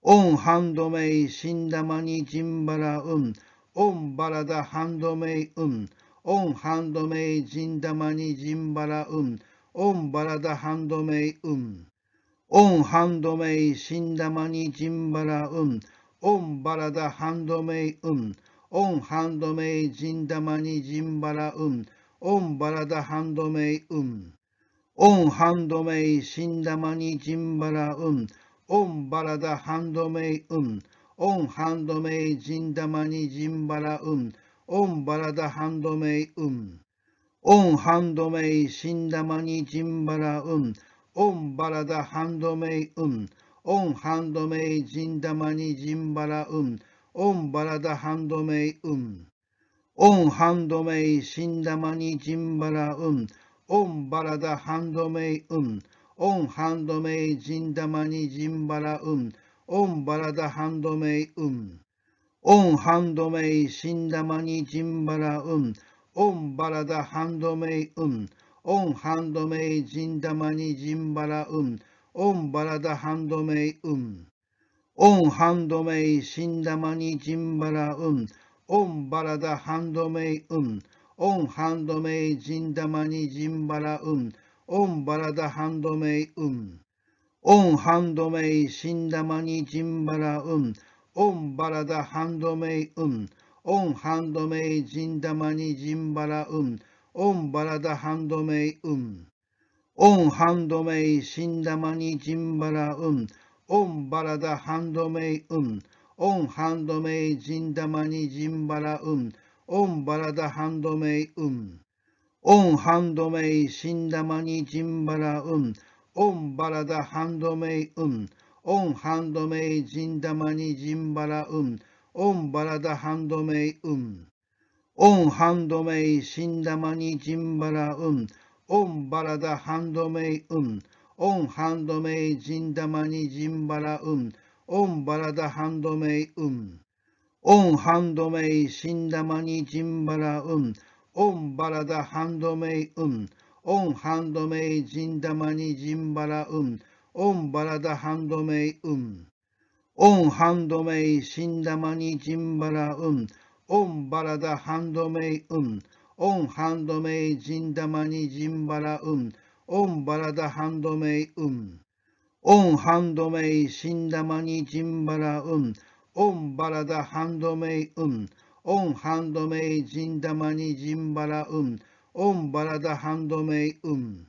オンハンドメイ、シンダマニジンバラウン。オンバラダハンドメイウン。オンハンドメイ、ジンダマニジンバラウン。オンバラダハンドメイウン。オンハンドメイ、シンダマニジンバラウン。オンバラダハンドメイウン。オンハンドメイ、ジンダマニジンバラウン。オンバラダハンドメイウン。オンハンドメイ、シンダマニジンバラウン。オンバラダハンドメイウン、オンハンドメイジンダマニジンバラウン、オンバラダハンドメイウン、オンハンドメイシンダマニジンバラウン、オンバラダハンドメイウン、オンハンドメイジンダマニジンバラウン、オンバラダハンドメイウン、オンハンドメイシンダマニジンバラウン、オンバラダハンドメイウン、オンハンドメイジンダマニジンバラウン、オンバラダハンドメイウン。オンハンドメイシンダマニジンバラウン、オンバラダハンドメイウン。オンハンドメイジンダマニジンバラウン、オンバラダハンドメイウン。オンハンドメイシンダマニジンバラウン、オンバラダハンドメイウン。オンハンドメイジンダマニジンバラウン。オンバラダハンドメイウン。オンハンドメイシンダマニジンバラウン。オンバラダハンドメイウン。オンハンドメイジンダマニジンバラウン。オンバラダハンドメイウン。オンハンドメイシンダマニジンバラウン。オンバラダハンドメイウン。オンハンドメイジンダマニジンバラウン。オンバラダハンドメイウン。オンハンドメイ、シンダマニジンバラウン。オンバラダハンドメイウン。オンハンドメイ、ジンダマニジンバラウン。オンバラダハンドメイウン。オンハンドメイ、シンダマニジンバラウン。オンバラダハンドメイウン。オンハンドメイ、ジンダマニジンバラウン。オンバラダハンドメイウン。オンハンドメイ、シンダマニジンバラウン。オンバラダハンドメイウン、オンハンドメイジンダマニジンバラウン、オンバラダハンドメイウン、オンハンドメイシンダマニジンバラウン、オンバラダハンドメイウン、オンハンドメイジンダマニジンバラウン、オンバラダハンドメイウン、オンハンドメイシンダマニジンバラウン、オンバラダハンドメイウン、オンハンドメイジンダマニジンバラウンオンバラダハンドメイウン